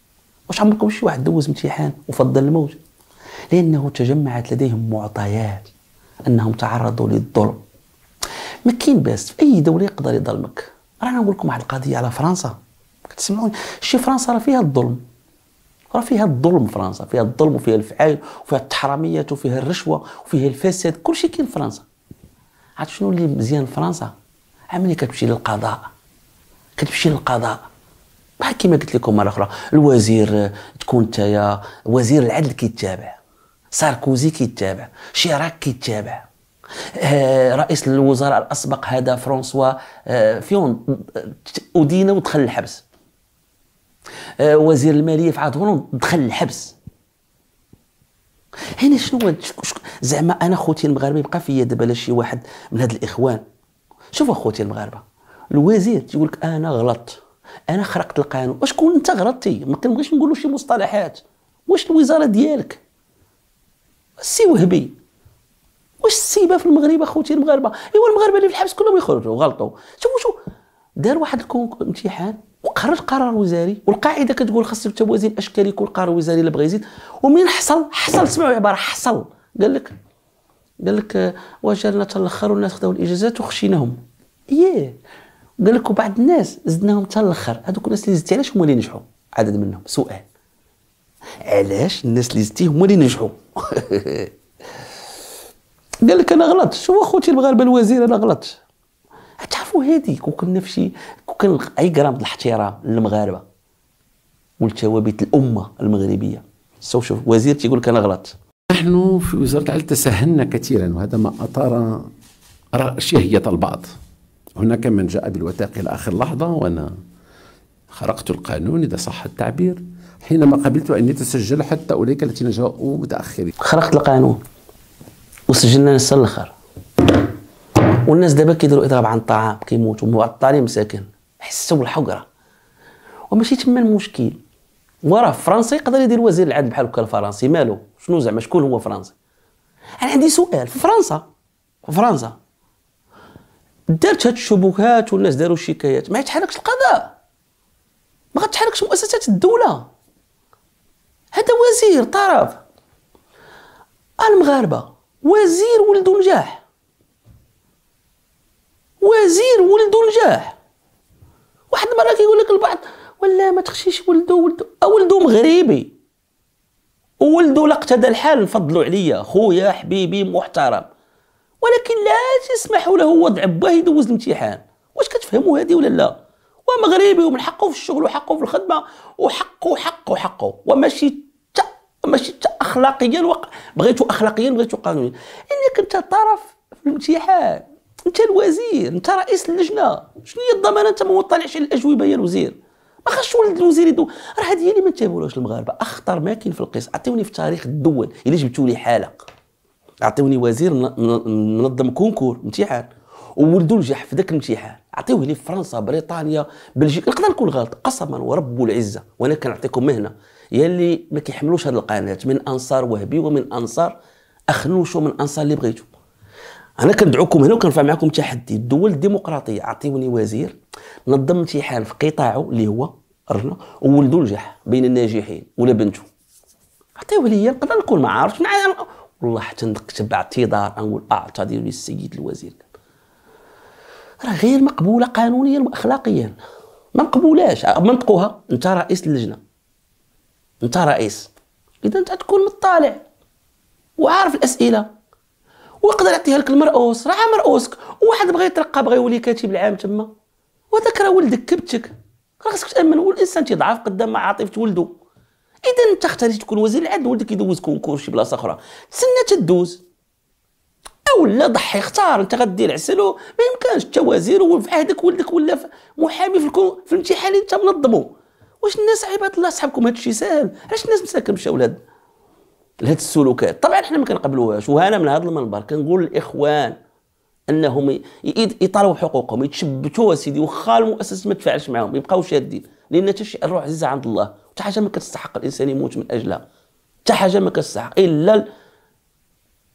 واش عمركم شي واحد دوز امتحان وفضل الموت لانه تجمعت لديهم معطيات انهم تعرضوا للظلم ما كاين باس في اي دوله يقدر يظلمك رانا نقول لكم واحد القضيه على فرنسا كتسمعوني شي فرنسا راه فيها الظلم راه فيها الظلم فرنسا فيها الظلم وفيها الفعال وفيها التحراميات وفيها الرشوه وفيها الفساد كلشي كاين في فرنسا عرفت شنو اللي مزيان في فرنسا عملي كتمشي للقضاء كتمشي للقضاء بحال كما قلت لكم مره اخرى الوزير آه، تكون نتايا وزير العدل كيتابع ساركوزي كيتابع شيراك كيتابع آه، رئيس الوزراء الاسبق هذا فرانسوا آه، فيون ادين آه، ودخل الحبس وزير الماليه في عهد دخل الحبس هنا شنو زعما انا خوتي المغاربه يبقى فيا دابا شي واحد من هاد الاخوان شوفوا خوتي المغاربه الوزير تيقول لك انا غلطت انا خرقت القانون واش كون انت غلطتي ما كنبغيش نقولوا شي مصطلحات واش الوزاره ديالك السي وهبي واش السيبه في المغرب اخوتي المغاربه ايوا المغاربه اللي في الحبس كلهم يخرجوا غلطوا شوفوا شو دار واحد امتحان وخرج قرار وزاري والقاعده كتقول خاص التوازن اشكالي كل قرار وزاري اللي بغى يزيد ومين حصل حصل سمعوا عباره حصل قال لك قال لك آه، واجرنا تلخر والناس خداو الاجازات وخشيناهم ايه قال لك وبعض الناس زدناهم حتى الاخر هذوك الناس اللي زدتي علاش هما اللي نجحوا عدد منهم سؤال علاش الناس اللي زدتي هما اللي نجحوا قال لك انا غلطت شو خوتي المغاربه الوزير انا غلطت تعرفوا هذه كون كنا في شي كون كان اي غرام الاحترام للمغاربه ولتوابت الامه المغربيه سو شوف وزير تيقول لك انا غلط نحن في وزاره العدل تساهلنا كثيرا وهذا ما اثار شهيه البعض هناك من جاء بالوثائق الى اخر لحظه وانا خرقت القانون اذا صح التعبير حينما قبلت اني تسجل حتى اولئك الذين جاءوا متاخرين خرقت القانون وسجلنا ناس الاخر والناس دابا كيديروا اضراب عن الطعام كيموتوا معطلين مساكن حسوا بالحقره وماشي تما المشكل وراه فرنسا يقدر يدير وزير العدل بحال هكا الفرنسي مالو شنو زعما شكون هو فرنسي انا عندي سؤال في فرنسا في فرنسا دارت هاد الشبكات والناس داروا الشكايات ما يتحركش القضاء ما غتحركش مؤسسات الدوله هذا وزير طرف المغاربه وزير ولدو نجاح وزير ولدو نجاح واحد المره كيقول لك البعض ولا ما تخشيش ولدو ولدو أه، ولدو مغربي ولدو لا الحال فضلوا عليا خويا حبيبي محترم ولكن لا تسمح له وضع باه يدوز الامتحان واش كتفهموا هذه ولا لا ومغربي ومن حقه في الشغل وحقه في الخدمه وحقه حقه حقه وماشي ماشي حتى اخلاقيا وق... بغيتو اخلاقيا بغيتو قانونيا انك انت طرف في الامتحان انت الوزير انت رئيس اللجنه شنو هي الضمانه انت ما مطلعش على الاجوبه يا الوزير ما خاصش ولد الوزير يدو راه هذه اللي ما نتابعوهاش المغاربه اخطر ما كاين في القصه عطيوني في تاريخ الدول الا جبتوا لي حالق عطيوني وزير منظم كونكور امتحان وولدو نجح في ذاك الامتحان عطيوه لي فرنسا بريطانيا بلجيكا نقدر نكون غلط قسما ورب العزه وانا كنعطيكم مهنه يلي ما كيحملوش هذه القناه من انصار وهبي ومن انصار اخنوش ومن انصار اللي بغيتو انا كندعوكم هنا وكنرفع معكم تحدي الدول الديمقراطيه عطيوني وزير نظم امتحان في قطاعه اللي هو رنا وولدو نجح بين الناجحين ولا بنته عطيوه ليا نقدر نكون ما عارفش والله حتى نكتب اعتذار نقول آه، اعتذر للسيد الوزير راه غير مقبوله قانونيا واخلاقيا ما مقبولاش منطقوها انت رئيس اللجنه انت رئيس اذا انت تكون مطالع وعارف الاسئله ويقدر يعطيها لك المرؤوس راه مرؤوسك وواحد بغى يترقى بغى يولي كاتب العام تما وهذاك راه ولدك كبتك راه خصك تامن والانسان تيضعف قدام عاطفه ولده اذا انت اختاريت تكون وزير العدل ولدك يدوز كونكور في شي بلاصه اخرى تسنى تدوز او لا ضحي اختار انت غدير عسل ما يمكنش انت وزير وفي عهدك ولدك ولا محامي في, الكون في الامتحان انت منظمه واش الناس عباد الله صحابكم هذا الشيء ساهل علاش الناس مساكن مشاو لهاد لهاد السلوكات طبعا حنا ما كنقبلوهاش وهنا من هذا المنبر كنقول للاخوان انهم يطالبوا بحقوقهم يتشبتوا سيدي واخا المؤسسه ما تفعلش معاهم يبقاو شادين لان حتى شي الروح عزيزه عند الله حتى حاجه ما كتستحق الانسان يموت من اجلها حتى حاجه ما كتستحق الا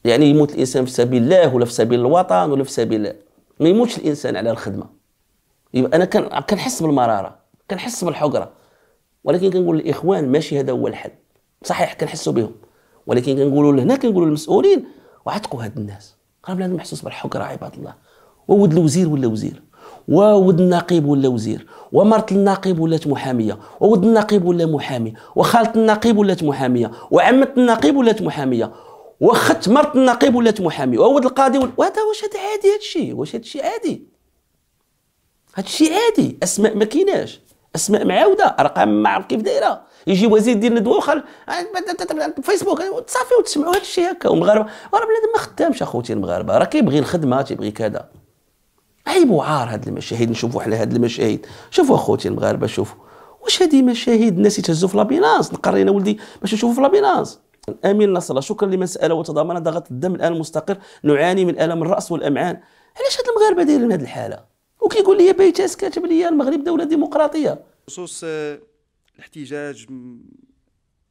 يعني يموت الانسان في سبيل الله ولا في سبيل الوطن ولا في سبيل ما يموتش الانسان على الخدمه يبقى انا كنحس بالمراره كنحس بالحقره ولكن كنقول للاخوان ماشي هذا هو الحل صحيح كنحسوا بهم ولكن كنقولوا لهنا كنقولوا للمسؤولين وعتقوا هاد الناس راه بلاد محسوس بالحكر عباد الله وود الوزير ولا وزير وود النقيب ولا وزير ومرت النقيب ولات محاميه وود النقيب ولا محامي وخالة النقيب ولات محاميه وعمت النقيب ولات محاميه وخت مرت النقيب ولات محامي وود القاضي وهذا واش هذا عادي هادشي الشيء واش هذا الشيء عادي هادشي الشيء عادي اسماء ما كيناش اسماء معاوده ارقام ما عرف كيف دايره يجي وزير ديال الدواء وخرج آه، فيسبوك آه، صافي وتسمعوا هذا الشيء هكا والمغاربه راه بلاد ما خدامش اخوتي المغاربه راه كيبغي الخدمه تيبغي كذا عيب وعار هاد المشاهد نشوفوا حنا هاد المشاهد شوفوا اخوتي المغاربه شوفوا واش هادي مشاهد الناس يتهزوا في لابيناس نقرينا ولدي باش نشوفوا في لابيناس امين نصر شكرا لمن سال وتضامن ضغط الدم الان مستقر نعاني من الم الراس والامعان علاش هاد المغاربه دايرين هاد الحاله وكيقول لي اس كاتب لي المغرب دوله ديمقراطيه بخصوص آه، الاحتجاج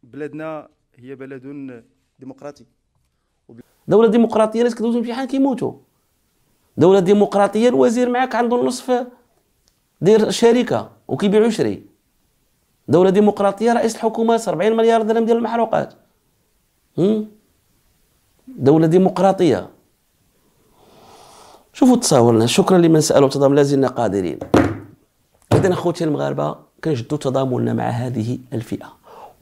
بلادنا هي بلد ديمقراطي دوله ديمقراطيه الناس كدوزو الامتحان كيموتوا دوله ديمقراطيه الوزير معاك عنده النصف داير شركه وكيبيع ويشري دوله ديمقراطيه رئيس الحكومه 40 مليار درهم ديال المحروقات دوله ديمقراطيه شوفوا تصاورنا شكرا لمن سالوا التضامن لازلنا قادرين اذا اخوتي المغاربه كنجدوا تضامننا مع هذه الفئه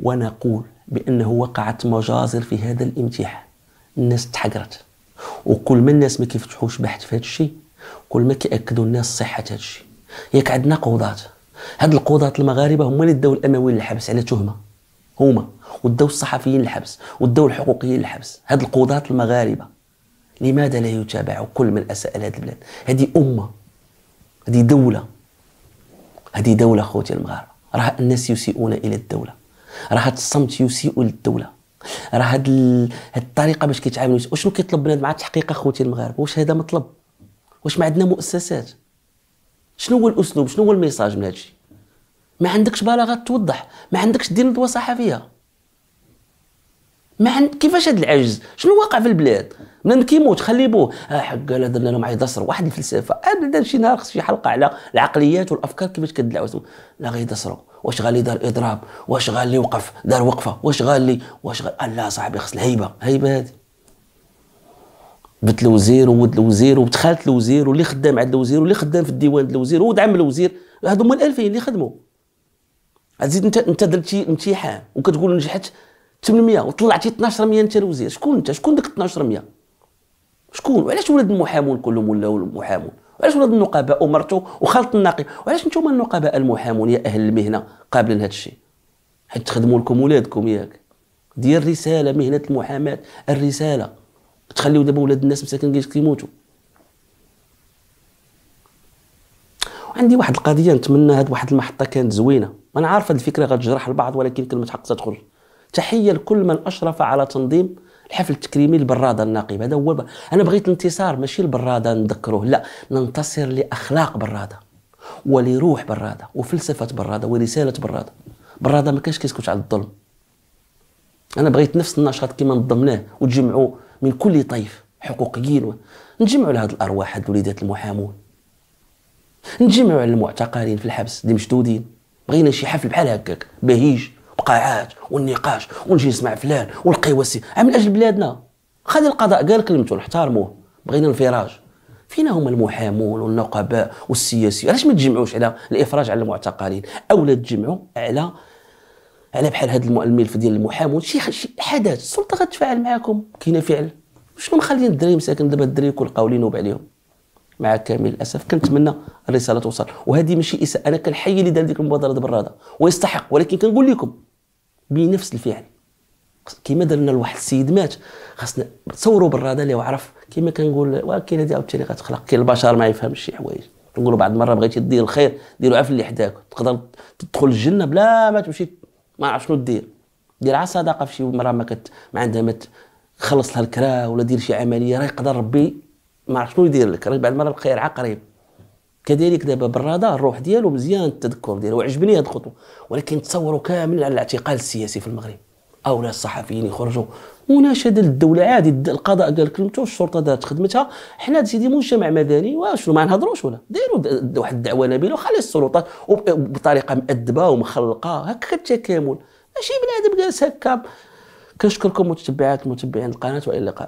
ونقول بانه وقعت مجازر في هذا الامتحان الناس تحقرت وكل ما الناس ما كيفتحوش بحث في هذا الشيء كل ما كياكدوا الناس صحه هذا الشيء ياك عندنا قضاة هاد القضاة المغاربه هما اللي داو الامويين للحبس على تهمه هما وداو الصحفيين للحبس وداو الحقوقيين للحبس هاد القضاة المغاربه لماذا لا يتابع كل من اساء لهذه البلاد هذه امه هذه دوله هذه دوله خوتي المغاربه راه الناس يسيئون الى الدوله راه الصمت يسيء للدوله راه هاد ال... هاد الطريقه باش كيتعاملوا وشنو كيطلب بنادم مع التحقيق اخوتي المغاربه واش هذا مطلب واش ما عندنا مؤسسات شنو هو الاسلوب شنو هو الميساج من هادشي ما عندكش بلاغات توضح ما عندكش دير ندوه صحفيه ما عند كيفاش هذا العجز شنو واقع في البلاد من كيموت خلي بوه آه حق لا درنا لهم معي دصر واحد الفلسفه ابدا آه، شي نهار خص شي حلقه على العقليات والافكار كيفاش كدلع لا غير دصروا واش غالي دار اضراب واش غالي وقف دار وقفه واش غالي واش غالي لا صاحبي خص الهيبه هيبه هذه بنت الوزير وولد الوزير وبنت خاله الوزير واللي خدام عند الوزير واللي خدام في الديوان الوزير وولد عم الوزير هذو هما الالفين اللي خدموا عزيز انت انت درت امتحان وكتقول نجحت 800 وطلعتي 1200 انت الوزير شكون انت شكون داك 1200 شكون وعلاش ولاد المحامون كلهم ولاو المحامون وعلاش ولاد النقباء ومرتو وخالط الناقب وعلاش نتوما النقباء المحامون يا اهل المهنه قابلين هذا الشيء حيت تخدموا لكم ولادكم ياك دير رساله مهنه المحاماه الرساله تخليو دابا ولاد الناس مساكن كيش كيموتوا وعندي واحد القضيه نتمنى هاد واحد المحطه كانت زوينه انا عارف هاد الفكره غتجرح البعض ولكن كلمه حق تدخل تحيه لكل من اشرف على تنظيم الحفل التكريمي البرادة الناقب هذا هو أنا بغيت الانتصار ماشي البرادة نذكروه لا ننتصر لأخلاق برادة ولروح برادة وفلسفة برادة ورسالة برادة برادة ما كانش كيسكت على الظلم أنا بغيت نفس النشاط كما نظمناه وتجمعوا من كل طيف حقوقيين و... نجمعوا لهذ الأرواح هاد وليدات المحامون نجمعوا على المعتقلين في الحبس اللي مشدودين بغينا شي حفل بحال هكاك بهيج القاعات والنقاش ونجي نسمع فلان السي من اجل بلادنا خلي القضاء قال كلمته نحترموه بغينا انفراج فينا هما المحامون والنقباء والسياسيين علاش ما تجمعوش على الافراج على المعتقلين او لا تجمعوا على على بحال هذا الملف ديال المحامون شي حدث السلطه غتفاعل معاكم كاينه فعل شنو مخليين الدراري مساكن دابا الدراري يكون قاولين نوب عليهم مع كامل الاسف كنتمنى الرساله توصل وهذه ماشي اساءه انا كنحيي اللي دار ديك المبادره بالراده ويستحق ولكن كنقول لكم بنفس الفعل كيما درنا لواحد السيد مات خاصنا تصوروا بالرضا اللي عرف كيما كنقول ولكن هذه عاوتاني غتخلق كاين البشر ما يفهمش شي حوايج نقولوا بعض المره بغيتي دير الخير ديرو عفل اللي حداك تقدر تدخل الجنه بلا ما تمشي ما عرف شنو دير دير عا صدقه في شي مراه ما كت ما عندها ما تخلص لها الكرا ولا دير شي عمليه راه يقدر ربي ما عرف شنو يدير لك راه بعد المرات الخير عا قريب كذلك دابا بالرادار الروح ديالو مزيان التذكر ديالو وعجبني هذه الخطوه ولكن تصوروا كامل على الاعتقال السياسي في المغرب او لا الصحفيين يخرجوا مناشده للدوله عادي القضاء قال كلمته الشرطه دارت خدمتها حنا سيدي مجتمع مدني وشنو ما نهضروش ولا ديروا واحد الدعوه نبيله وخلي السلطات وبطريقه مؤدبه ومخلقه هكا التكامل ماشي بنادم جالس هكا كنشكركم متتبعات متابعين القناه والى اللقاء